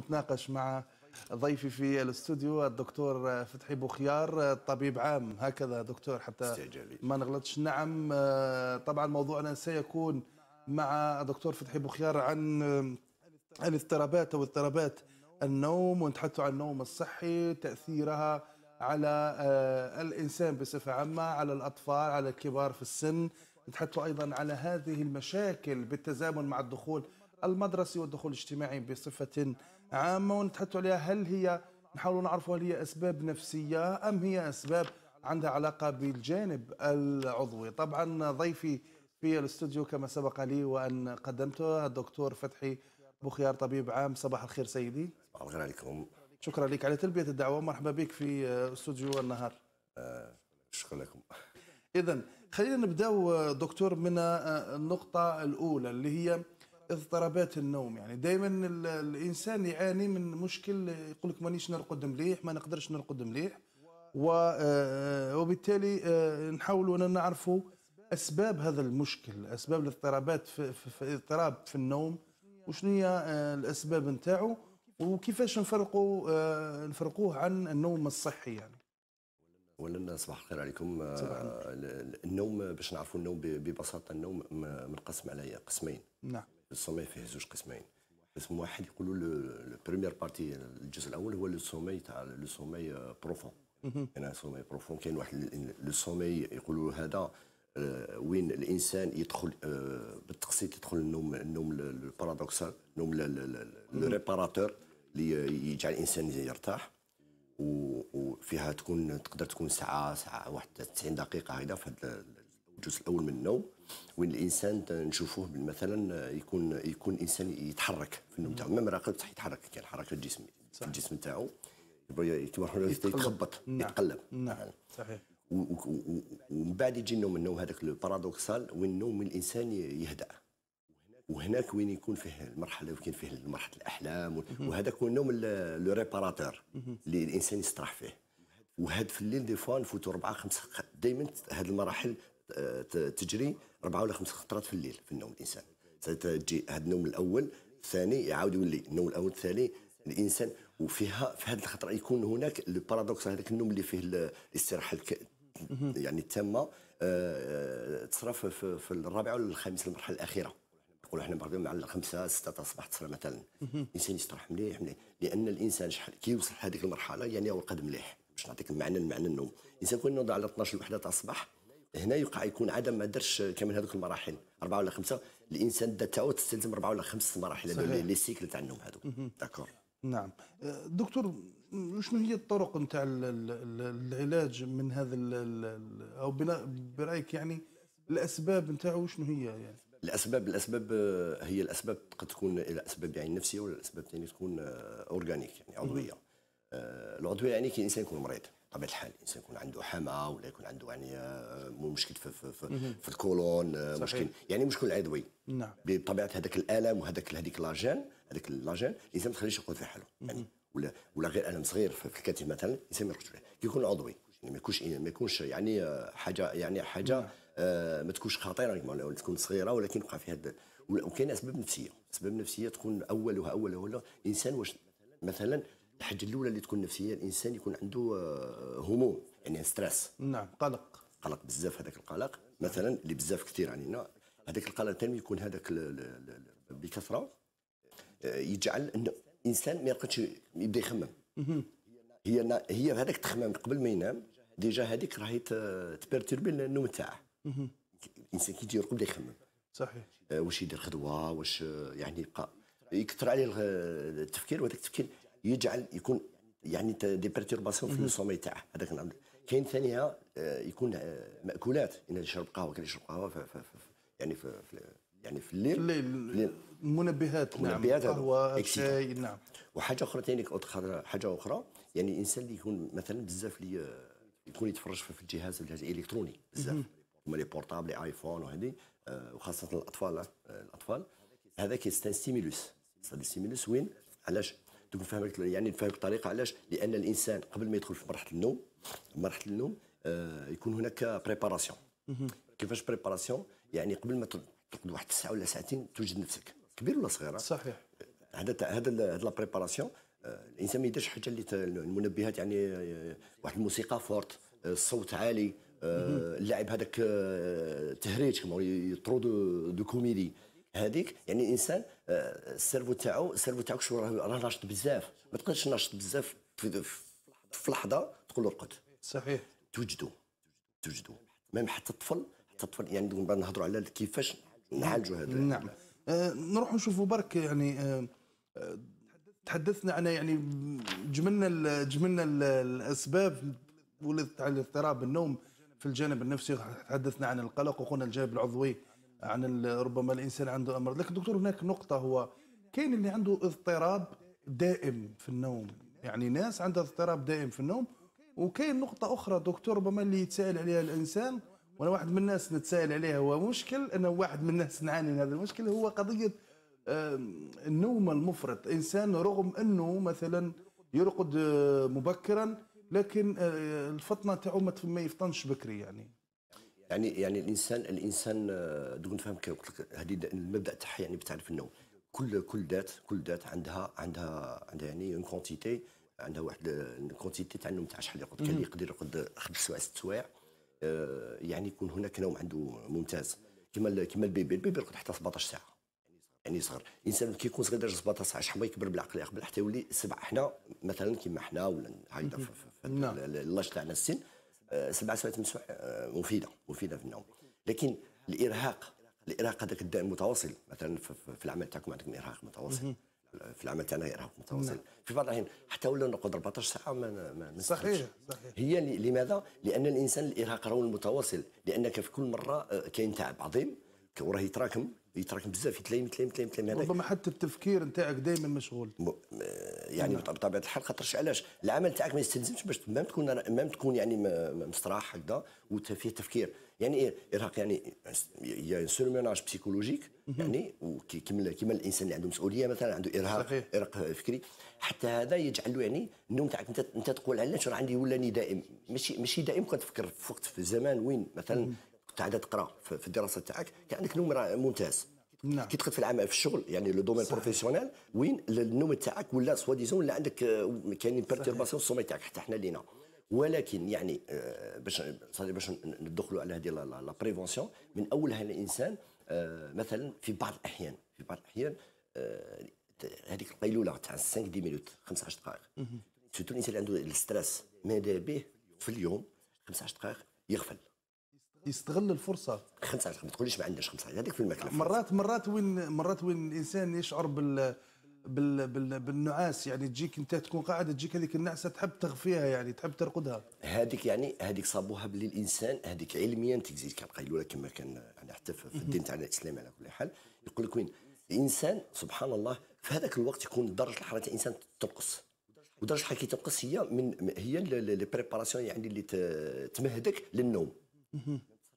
نتناقش مع ضيفي في الاستوديو الدكتور فتحي بوخيار طبيب عام هكذا دكتور حتى ما نغلطش نعم طبعا موضوعنا سيكون مع الدكتور فتحي بوخيار عن الاضطرابات او اضطرابات النوم ونتحدث عن النوم الصحي تاثيرها على آه، الانسان بصفه عامه على الاطفال على الكبار في السن نتحدث ايضا على هذه المشاكل بالتزامن مع الدخول المدرسي والدخول الاجتماعي بصفه عامه ونتحدثوا عليها هل هي نحاولوا نعرفوا هل هي اسباب نفسيه ام هي اسباب عندها علاقه بالجانب العضوي طبعا ضيفي في الاستوديو كما سبق لي وان قدمته الدكتور فتحي بخيار طبيب عام صباح الخير سيدي صباح الخير عليكم شكرا لك على تلبيه الدعوه مرحبا بك في استوديو النهار آه شكرا لكم اذا خلينا نبداو دكتور من النقطه الاولى اللي هي اضطرابات النوم يعني دائما الانسان يعاني من مشكل يقول لك مانيش نرقد مليح ما نقدرش نرقد مليح آه، آه، وبالتالي آه، نحاولوا ان نعرفوا اسباب هذا المشكل اسباب الاضطرابات في, في, في اضطراب في النوم وشنو هي الاسباب نتاعو وكيفاش نفرقوا نفرقوه عن النوم الصحي يعني اولا صباح الخير عليكم النوم باش نعرفوا النوم ببساطه النوم منقسم على قسمين نعم السومي فيه زوج قسمين قسم واحد يقولوا البريمير بارتي الجزء الاول هو لو سومي تاع لو سومي بروفون كاين سومي بروفون كاين واحد لو سومي يقولوا هذا euh, وين الانسان يدخل euh, بالتقسيط يدخل النوم النوم البارادوكسال النوم الريباراتور اللي يجعل الانسان يرتاح وفيها تكون تقدر تكون ساعه ساعه واحد 90 دقيقه هكذا في هذا الجزء الاول من النوم وين الانسان نشوفوه مثلا يكون يكون انسان يتحرك في النوم تاعو ميم راقد صح يتحرك كاين حركه الجسم الجسم تاعو يتخبط نعم. يتقلب نعم يعني. صحيح ومن بعد يجي النوم النوم هذاك البارادوكسال وين النوم الانسان يهدا وهناك وين يكون فيه المرحله وكاين فيه مرحله الاحلام وهذاك هو النوم لو ريباراتور اللي الانسان يستراح فيه وهاد في الليل دي فوا نفوتوا اربعه خمسه دائما هاد المراحل تجري اربعه ولا خمس خطرات في الليل في النوم الانسان تجي هذا النوم الاول الثاني يعاود يولي النوم الاول الثاني الانسان وفيها في هذه الخطره يكون هناك البارادوكس هذاك النوم اللي فيه الاستراحه يعني التامه آه، تصرف في, في ولا الخامسة المرحله الاخيره نقولوا احنا مع الخمسه سته تاع الصباح تسرى مثلا الانسان يستراح مليح مليح لان الانسان شحال كي يوصل هذيك المرحله يعني هو قد مليح باش نعطيك المعنى المعنى النوم الانسان كون نوض على 12 وحده تاع الصباح هنا يوقع يكون عدم ما دارش كامل هذوك المراحل اربعه ولا خمسه الانسان دا تاو تستلزم اربعه ولا خمس مراحل هذو لي سيكل تاع النوم هذو داكور نعم أه، دكتور شنو هي الطرق نتاع العلاج من هذا او برايك يعني الاسباب نتاعو شنو هي يعني الاسباب الاسباب أه، هي الاسباب قد تكون الاسباب يعني نفسيه ولا الاسباب يعني تكون اورجانيك أه، يعني عضويه العضويه يعني كي الانسان يكون مريض بطبيعه الحال الانسان يكون عنده حمى ولا يكون عنده يعني آه، مشكل في في, في, في الكولون آه، مشكل يعني مشكل عدوي نعم بطبيعه هذاك الالم وهذاك هذيك لاجين هذاك لاجين الانسان ما تخليش يقعد في حاله يعني ولا ولا غير الم صغير في الكتف مثلا الانسان ما يقعدش يكون عضوي يعني ما يكونش ما يكونش يعني آه، حاجه يعني حاجه نعم. آه ما تكونش خطيره نعم. ولا تكون صغيره ولكن يوقع فيها وكاين اسباب نفسيه اسباب نفسيه تكون اولها اولها ولا الانسان واش مثلا الحاجه الاولى اللي تكون نفسيه الانسان يكون عنده هموم آه، يعني ستريس نعم قلق قلق بزاف هذاك القلق مثلا اللي بزاف كثير علينا هذاك القلق التنمي يكون هذاك بكثره آه، يجعل ان الانسان ما يرقدش يبدا يخمم هي هي هذاك التخمام قبل ما ينام ديجا هذيك راهي تبرتربي النوم تاعه الانسان كي يجي يرقد يبدا يخمم صحيح آه، واش يدير خدوه واش يعني يبقى يكثر عليه التفكير وهذاك التفكير يجعل يكون يعني دي بيرتورباسيون في السومي تاعه هذاك الامر كاين ثانيها آه، يكون آه، ماكولات ان اللي يشرب قهوه كان يشرب قهوه يعني في, في يعني في الليل, الليل المنبهات نعم القهوه الشاي نعم وحاجه اخرى ثاني حاجه اخرى يعني الانسان اللي يكون مثلا بزاف اللي آه، يكون يتفرج في الجهاز الجهاز الالكتروني بزاف هما لي بورتابل ايفون وهذه وخاصه الاطفال الاطفال هذا كيستان ستيميلوس ستيميلوس وين علاش دوك نفهمك يعني نفهمك الطريقه علاش لان الانسان قبل ما يدخل في مرحله النوم مرحله النوم آه يكون هناك بريباراسيون كيفاش بريباراسيون يعني قبل ما تقعد واحد الساعه ولا ساعتين توجد نفسك كبير ولا صغير صحيح هذا هذا هذا لا بريباراسيون آه، الانسان ما يديرش حاجه اللي المنبهات يعني آه، واحد الموسيقى فورت آه، الصوت عالي اللاعب هذاك تهريج كما ترو دو كوميدي هذيك يعني الانسان آه، السيرفو تاعو السيرفو تاعك شو راه ناشط بزاف ما تقدرش ناشط بزاف في, في لحظه تقول له ارقد صحيح توجدوا توجدوا ميم حتى الطفل حتى الطفل يعني نهضروا على كيفاش نعالجوا هذا نعم آه نروح نشوفوا برك يعني آه،, آه تحدثنا عن يعني جملنا جملنا الاسباب ولدت على اضطراب النوم في الجانب النفسي تحدثنا عن القلق وقلنا الجانب العضوي عن ربما الانسان عنده امراض لكن دكتور هناك نقطه هو كاين اللي عنده اضطراب دائم في النوم يعني ناس عندها اضطراب دائم في النوم وكاين نقطه اخرى دكتور ربما اللي يتساءل عليها الانسان وانا واحد من الناس نتساءل عليها هو مشكل انا واحد من الناس نعاني من هذا المشكل هو قضيه النوم المفرط انسان رغم انه مثلا يرقد آه، مبكرا لكن آه، الفطنه تاعو ما يفطنش بكري يعني يعني يعني الانسان الانسان آه، دون فهم قلت لك هذه المبدا تاعها يعني بتعرف النوم كل كل ذات كل ذات عندها عندها عندها يعني اون كونتيتي عندها واحد الكونتيتي آه، تاع النوم تاع شحال يقعد كان يقدر يقعد خمس سوايع ست سوايع آه، يعني يكون هناك نوم عنده ممتاز كما كما البيبي البيبي يقعد حتى 17 ساعه يعني صغر الانسان كي يكون صغير درجه 17 ساعه شحال ما يكبر بالعقل يقبل حتى يولي سبع حنا مثلا كيما حنا ولا هكذا في نعم. اللاج تاعنا السن آه، سبع ساعات مسوح آه، مفيده مفيده في النوم لكن الارهاق الارهاق هذاك الدائم المتواصل مثلا في العمل تاعكم عندكم ارهاق متواصل في العمل تاعنا ارهاق متواصل نعم. في بعض الاحيان حتى ولا نقعد 14 ساعه ما, ما صحيح صحيح هي لماذا؟ لان الانسان الارهاق راهو المتواصل لانك في كل مره آه، كاين تعب عظيم وراه يتراكم يتراكم إيه، بزاف يتلايم يتلايم يتلايم يتلايم ربما حتى التفكير نتاعك دائما مشغول م... آه، يعني نعم. بطبيعه الحال خاطرش علاش العمل تاعك ما يستلزمش باش مام تكون مام تكون يعني مستراح هكذا وفيه تفكير يعني إيه، ارهاق يعني يا ميناج بسيكولوجيك يعني كيما كيما الانسان اللي عنده مسؤوليه مثلا عنده ارهاق ارهاق فكري حتى هذا يجعل له يعني النوم تاعك انت انت تقول علاش راه عندي ولاني دائم ماشي ماشي دائم تفكر في وقت في زمان وين مثلا قاعده تقرا في الدراسه تاعك كان عندك نمره ممتاز نعم. كي تدخل في العمل في الشغل يعني لو دومين بروفيسيونيل وين النوم تاعك ولا سوا ديزون ولا عندك كاينين بيرتيرباسيون السومي تاعك حتى حنا لينا ولكن يعني آه، باش باش ندخلوا على هذه لا بريفونسيون من اولها الانسان آه، مثلا في بعض الاحيان في بعض الاحيان آه، هذيك القيلوله تاع 5 دي مينوت 15 دقائق سيرتو الانسان عنده الستريس ماذا به في اليوم 15 دقائق يغفل يستغل الفرصه خمسة على ما تقوليش ما عندناش خمسة على هذيك في الماكله مرات مرات وين مرات وين الانسان يشعر بال بال بال بالنعاس يعني تجيك انت تكون قاعد تجيك هذيك النعسه تحب تغفيها يعني تحب ترقدها هذيك يعني هذيك صابوها باللي الانسان هذيك علميا تكزيد كان قايلوها كما كان يعني حتى في الدين تاعنا الاسلامي على كل حال يقول لك وين الانسان سبحان الله في هذاك الوقت يكون درجه الحراره تاع الانسان تنقص ودرجه الحراره كي تنقص هي من هي لي بريباراسيون يعني اللي تمهدك للنوم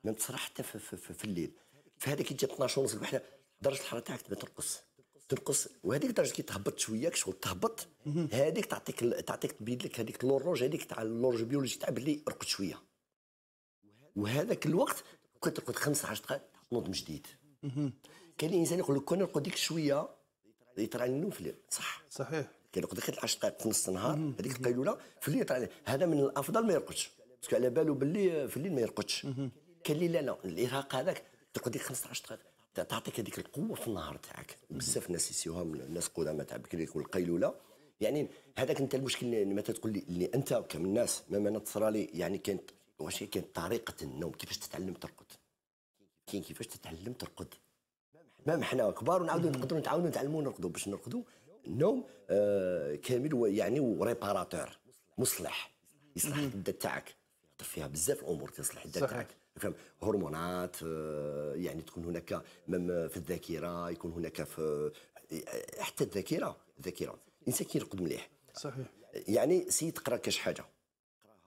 ما نتصرح حتى في, في, في, في الليل فهذيك كي تجي 12 ونص الوحده درجه الحراره تاعك تبدا تنقص تنقص وهذيك الدرجه كي تهبط شويه شغل تهبط هذيك تعطيك تعطيك تبيد لك هذيك اللورنوج هذيك تاع اللورنوج بيولوجي تاع باللي رقد شويه وهذاك الوقت كنت ترقد خمس 10 دقائق تنوض من جديد كاين الانسان يقول لك كون نرقد ديك شويه يطرى النوم في الليل صح صحيح كي يرقد غير 10 دقائق في نص النهار هذيك القيلوله في الليل هذا من الافضل ما يرقدش باسكو على بالو باللي في الليل ما يرقدش كان لي لا لا الارهاق هذاك تقضي 15 دقيقه تعطيك هذيك القوه في النهار تاعك بزاف ناس يسيوها الناس قدامى تاع بكري والقيلوله يعني هذاك انت المشكل متى تقول لي اللي انت كم الناس ما ما لي يعني كانت واش هي كانت طريقه النوم كيفاش تتعلم ترقد كاين كيفاش تتعلم ترقد ما حنا كبار ونعاودوا نقدروا نتعاونوا نتعلموا نرقدوا باش نرقدوا النوم آه كامل يعني وريباراتور مصلح يصلح الدا تاعك فيها بزاف الامور تصلح الدا تاعك فهم هرمونات آه، يعني تكون هناك في الذاكره يكون هناك في آه، حتى الذاكره الذاكره الانسان كيرقد مليح صحيح يعني سيد تقرا كاش حاجه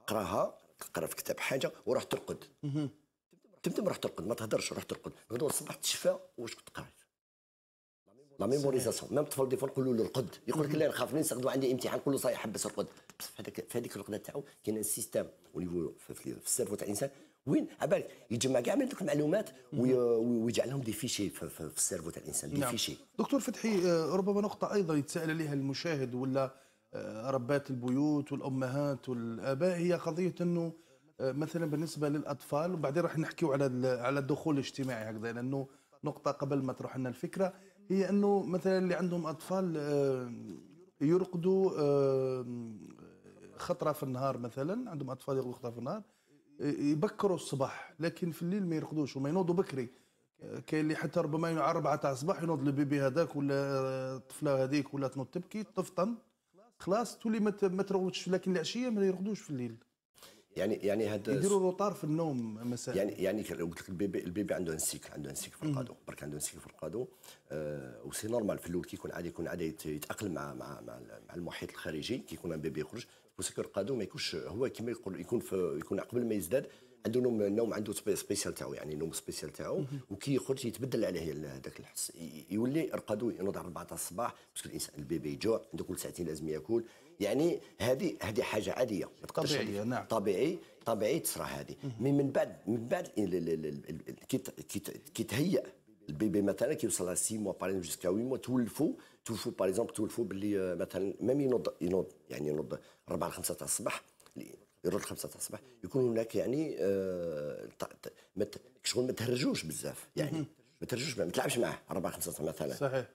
قراها قرا في كتاب حاجه وراح ترقد تمتم راح ترقد ما تهدرش راح ترقد غدوه الصباح تشفى واش كنت قريت لا ميموريزاسيون ميم الطفل ديفون نقول له ارقد يقول لك لا نخاف نستخدموا عندي امتحان نقول له صايح حبس ارقد في هذيك الرقده تاعو كاين سيستيم ونيفو في السيرفو تاع الانسان وين على يجمع كاع من ذوك المعلومات ويجعلهم دي فيشي في, في السيرفو تاع الانسان دي نعم. فيشي دكتور فتحي آه، ربما نقطه ايضا يتساءل عليها المشاهد ولا آه، ربات البيوت والامهات والاباء هي قضيه انه آه، مثلا بالنسبه للاطفال وبعدين راح نحكيو على على الدخول الاجتماعي هكذا لانه نقطه قبل ما تروح لنا الفكره هي انه مثلا اللي عندهم اطفال يرقدوا خطره في النهار مثلا عندهم اطفال يرقدوا خطره في النهار يبكروا الصباح لكن في الليل ما يرقدوش وما ينوضوا بكري كاين اللي حتى ربما على 4 تاع الصباح ينوض البيبي هذاك ولا الطفله هذيك ولا تنوض تبكي تفطن خلاص تولي ما تروتش لكن العشيه ما يرقدوش في الليل يعني يعني هذا يديروا روطار في النوم مساء يعني يعني قلت لك البيبي البيبي عنده ان سيكل عنده ان سيكل في القادو برك عنده ان سيكل في القادو آه وسي نورمال في الاول كيكون عادي يكون عادي يتاقلم مع مع مع, المحيط الخارجي كيكون البيبي يخرج وسكر القادو ما يكونش هو كما يقول يكون في يكون قبل ما يزداد عنده نوم نوم عنده سبيسيال تاعو يعني نوم سبيسيال تاعو وكي يخرج يتبدل عليه هذاك الحس يولي رقدو ينوض على 4 الصباح باسكو الانسان البيبي يجوع عنده كل ساعتين لازم ياكل يعني هذه هذه حاجه عاديه طبيعيه نعم طبيعي طبيعي تصرى هذه مي من بعد من بعد كي تهيأ البيبي مثلا كيوصل 6 موا باغ جوسكا 8 موا تولفوا تولفوا باغ اكزومبل تولفوا باللي آه، مثلا ميم ينوض ينوض يعني ينوض 4 5 تاع الصباح يرد خمسة تاع الصباح يكون هناك يعني آه شغل ما تهرجوش بزاف يعني ما تهرجوش ما تلعبش معاه أربعة خمسة مثلا صحيح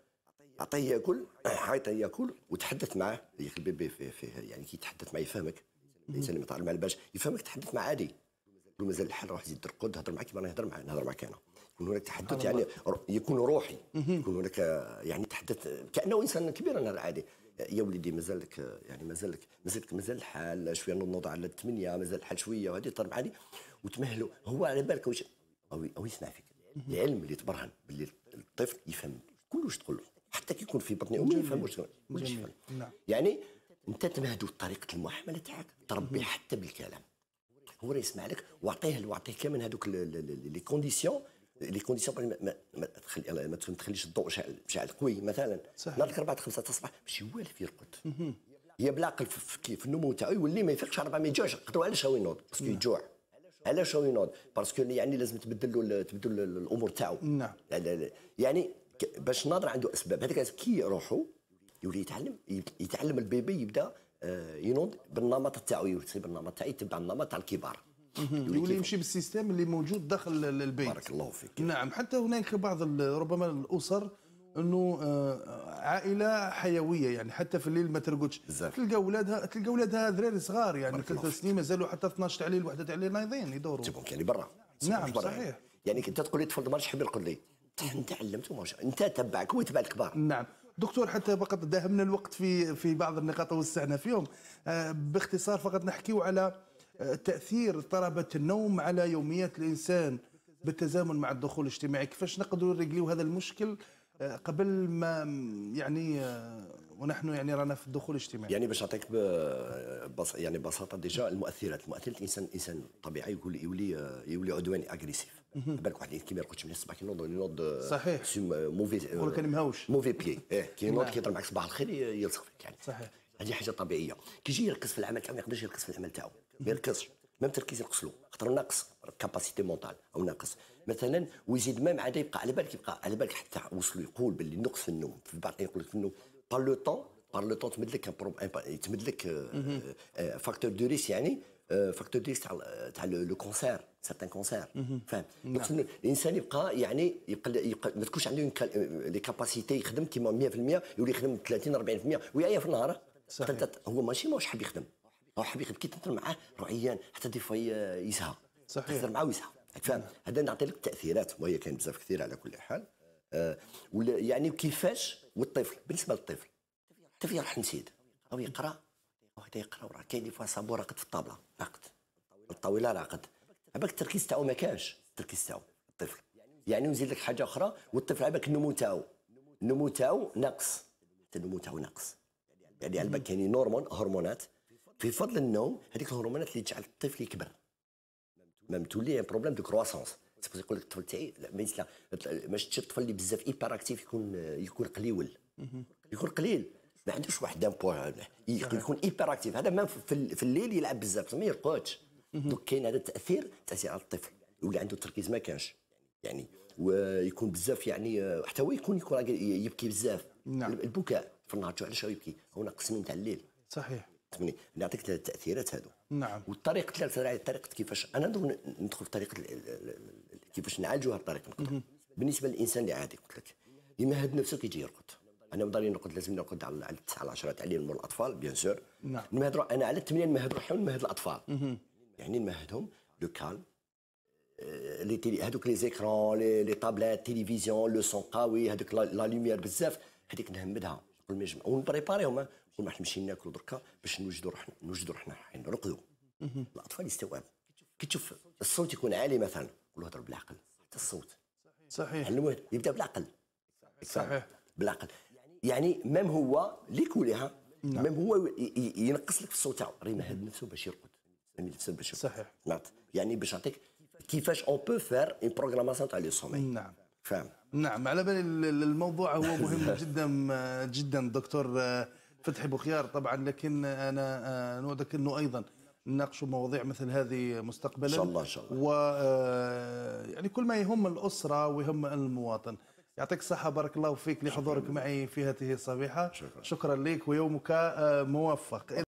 عطيه ياكل عطيه ياكل وتحدث معاه ياك البيبي فيه, فيه يعني كي يتحدث معاه يفهمك الانسان اللي ما على باش يفهمك تحدث مع عادي لو مازال الحل روح زيد رقد هضر معك كيما نهضر معاه نهضر معك انا يكون هناك تحدث يعني يكون روحي يكون هناك آه، يعني تحدث كانه انسان كبير انا عادي يا وليدي مازالك يعني مازالك مازالك مازال الحال شويه نوض على الثمانيه مازال الحال شويه وهذه هذه وتمهلوا هو على بالك واش او يسمع فيك العلم اللي تبرهن باللي الطفل يفهم كل واش تقول له حتى كي يكون في بطني وما يفهموش نعم. يعني انت تمهدو طريقه المحامله تاعك تربي حتى بالكلام هو يسمع لك واعطيه واعطيه كامل هذوك لي كونديسيون لي كونديسيون ما, ما, تخلي ما تخليش الضوء شعل شعل قوي مثلا نهار 4 5 الصباح ماشي هو اللي يرقد هي بلا في, في النمو تاعو يولي ما يفيقش 4 ما يجوعش قدروا علاش هو ينوض باسكو يجوع علاش هو ينوض باسكو يعني لازم تبدل له تبدل الامور تاعو نعم يعني باش ناضر عنده اسباب هذاك كي يروحوا يولي يتعلم يتعلم البيبي يبدا آه، ينوض بالنمط تاعو يصيب النمط تاعو يتبع النمط تاع الكبار يولي يمشي بالسيستم اللي موجود داخل البيت بارك الله فيك نعم حتى هناك بعض ربما الاسر انه آه، عائله حيويه يعني حتى في الليل ما ترقدش تلقى اولادها تلقى اولادها ذراري صغار يعني ثلاث سنين مازالوا حتى 12 تاع الليل وحده تاع الليل نايضين يدوروا تبوك يعني برا نعم برا صحيح يعني كنت تقول لي طفل ما يحب يرقد لي انت علمته ما انت تبعك هو يتبع الكبار نعم دكتور حتى فقط داهمنا الوقت في في بعض النقاط وسعنا فيهم آه، باختصار فقط نحكيو على تاثير اضطرابات النوم على يوميات الانسان بالتزامن مع الدخول الاجتماعي كيفاش نقدروا نرجليو هذا المشكل آه، قبل ما يعني آه، ونحن يعني رانا في الدخول الاجتماعي يعني باش نعطيك آه، يعني ببساطه ديجا المؤثرات المؤثرات الانسان الانسان طبيعي يقول يولي يولي عدواني اغريسيف بالك واحد كيما قلت من الصباح كينوض ينوض صحيح موفي يقول لك انا موفي بيي ايه كي ينوض نعم. معك صباح الخير يلصق فيك يعني صحيح هذه حاجه طبيعيه كيجي يركز في العمل تاعو ما يقدرش يركز في العمل تاعو ما يركزش ميم تركيز يقصلو خاطر ناقص كاباسيتي مونتال او ناقص مثلا ويزيد ما عاد يبقى على بالك يبقى على بالك حتى وصلوا يقول باللي نقص في النوم في بعض يقول لك في النوم بار لو طون بار لو طون تمد لك تمد لك فاكتور دو ريس يعني فاكتور آه، ديس تاع تاع لو كونسير سارتان كونسير فاهم الانسان يبقى يعني يبقى ما تكونش عنده لي كاباسيتي euh، يخدم كيما 100% يولي يخدم 30 40% ويعيا في النهار هو ماشي ماهوش حاب يخدم راه حبيبي كي تهضر معاه راه عيان حتى دي فوا يسهى صحيح تهضر معاه ويسهى فاهم نعم. هذا نعطي لك التاثيرات وهي كاين بزاف كثيره على كل حال آه يعني كيفاش والطفل بالنسبه للطفل حتى فيه راح نسيت او يقرا او حتى يقرا وراه كاين دي فوا صابو راقد في الطابله راقد الطاوله راقد عباك التركيز تاعو ما كانش التركيز تاعو الطفل يعني نزيد لك حاجه اخرى والطفل عباك النمو تاعو النمو تاعو ناقص النمو تاعو ناقص يعني بالك كاينين هرمونات في فضل النوم هذيك الهرمونات اللي تجعل الطفل يكبر ما تولي ان بروبليم دو كرواسونس سي يقول لك الطفل تاعي لا ما شفتش الطفل اللي بزاف ايبر اكتيف يكون يكون قليول يكون قليل ما عندوش واحد يكون ايبر اكتيف هذا ما في الليل يلعب بزاف ما يرقدش دوك كاين هذا التاثير تاثير على الطفل يولي عنده التركيز ما كانش يعني ويكون بزاف يعني حتى هو يكون يكون يبكي بزاف نعم. البكاء في النهار علاش يبكي هو ناقص النوم تاع الليل صحيح تمني نعطيك ثلاث تاثيرات هادو نعم والطريقه الثالثه طريقه كيفاش انا ندخل في طريقه كيفاش نعالجوا الطريقه نقدر بالنسبه للانسان اللي عادي قلت لك اما هاد نفسه كيجي يرقد انا ضروري نرقد لازم نرقد على على 9 على 10 تعليم الاطفال بيان سور نعم نمهد انا على 8 نمهد روحي ونمهد الاطفال يعني نمهدهم لو كالم آه، لي تيلي هذوك لي زيكرون لي طابليت تيليفزيون لو سون قوي هذوك لا لوميير بزاف هذيك نهمدها قبل ما ونبريباريهم آه. كيما احنا مشينا ناكلوا دركا باش نوجدوا روحنا نوجدوا روحنا نرقدوا الاطفال يستوعبوا كي تشوف الصوت يكون عالي مثلا قول له بالعقل حتى الصوت صحيح صحيح يبدا بالعقل صحيح بالعقل يعني مام هو لي وليها نعم. مام هو ينقص لك في الصوت تاعو راه يمهد نفسه باش يرقد نفسه باش يرقد صحيح يعني باش نعطيك كيفاش اون بو فير اون بروغراماسيون تاع لو سومي نعم فاهم نعم على بالي الموضوع هو مهم جدا جدا دكتور آه، فتحي بوخيار طبعا لكن انا آه، نودك انه ايضا نناقش مواضيع مثل هذه مستقبلا ان شاء الله ان شاء الله و آه، يعني كل ما يهم الاسره ويهم المواطن يعطيك الصحه بارك الله فيك لحضورك معي في هذه الصبيحه شكرا, شكرا لك ويومك آه، موفق